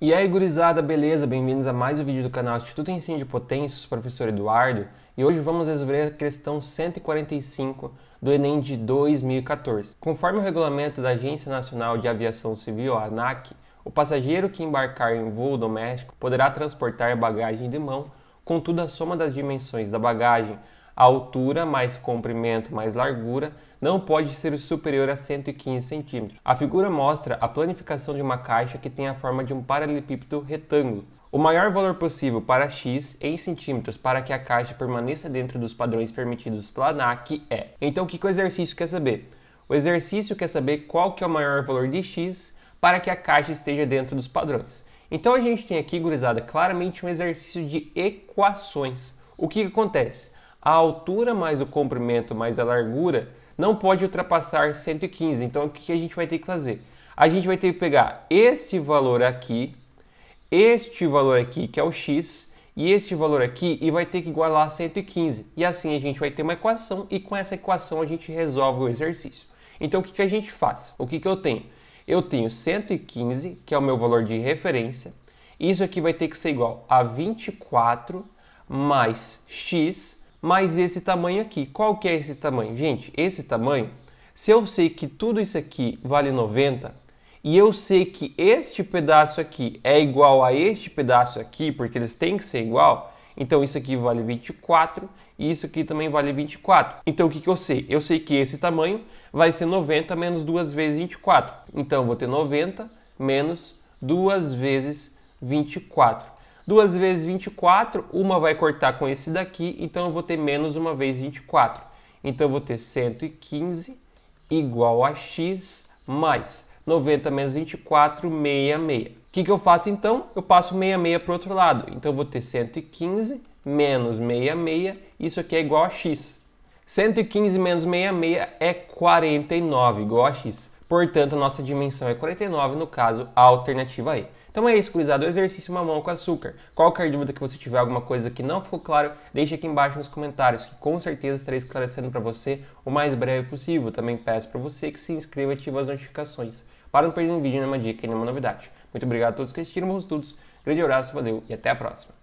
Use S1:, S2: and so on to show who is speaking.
S1: E aí, gurizada, beleza? Bem-vindos a mais um vídeo do canal Instituto Ensino de Potências, professor Eduardo. E hoje vamos resolver a questão 145 do Enem de 2014. Conforme o regulamento da Agência Nacional de Aviação Civil, a ANAC, o passageiro que embarcar em voo doméstico poderá transportar bagagem de mão, contudo a soma das dimensões da bagagem a altura mais comprimento mais largura não pode ser superior a 115 centímetros. A figura mostra a planificação de uma caixa que tem a forma de um paralelepípedo retângulo. O maior valor possível para x em centímetros para que a caixa permaneça dentro dos padrões permitidos pela ANAC é. Então, o que o exercício quer saber? O exercício quer saber qual que é o maior valor de x para que a caixa esteja dentro dos padrões. Então a gente tem aqui, gurizada, claramente um exercício de equações. O que, que acontece? a altura mais o comprimento mais a largura não pode ultrapassar 115. Então o que a gente vai ter que fazer? A gente vai ter que pegar esse valor aqui, este valor aqui que é o x e este valor aqui e vai ter que igualar a 115. E assim a gente vai ter uma equação e com essa equação a gente resolve o exercício. Então o que, a gente faz? O que, que eu tenho? Eu tenho 115, que é o meu valor de referência. Isso aqui vai ter que ser igual a 24 mais x mais esse tamanho aqui. Qual que é esse tamanho? Gente, esse tamanho, se eu sei que tudo isso aqui vale 90 e eu sei que este pedaço aqui é igual a este pedaço aqui, porque eles têm que ser igual, então isso aqui vale 24 e isso aqui também vale 24. Então o que, que eu sei? Eu sei que esse tamanho vai ser 90 menos 2 vezes 24. Então eu vou ter 90 menos 2 vezes 24. 2 vezes 24, uma vai cortar com esse daqui, então eu vou ter menos uma vez 24. Então eu vou ter 115 igual a x mais 90 menos 24, 66. O que, que eu faço então? Eu passo 66 para o outro lado. Então eu vou ter 115 menos 66, isso aqui é igual a x. 115 menos 66 é 49, igual a x. Portanto, nossa dimensão é 49, no caso, a alternativa E. Então é isso, gurizada. O exercício mamão com açúcar. Qualquer dúvida que você tiver, alguma coisa que não ficou claro, deixe aqui embaixo nos comentários, que com certeza estarei esclarecendo para você o mais breve possível. Também peço para você que se inscreva e ative as notificações para não perder nenhum vídeo, nenhuma dica e nenhuma novidade. Muito obrigado a todos que assistiram bons estudos. Grande abraço, valeu e até a próxima.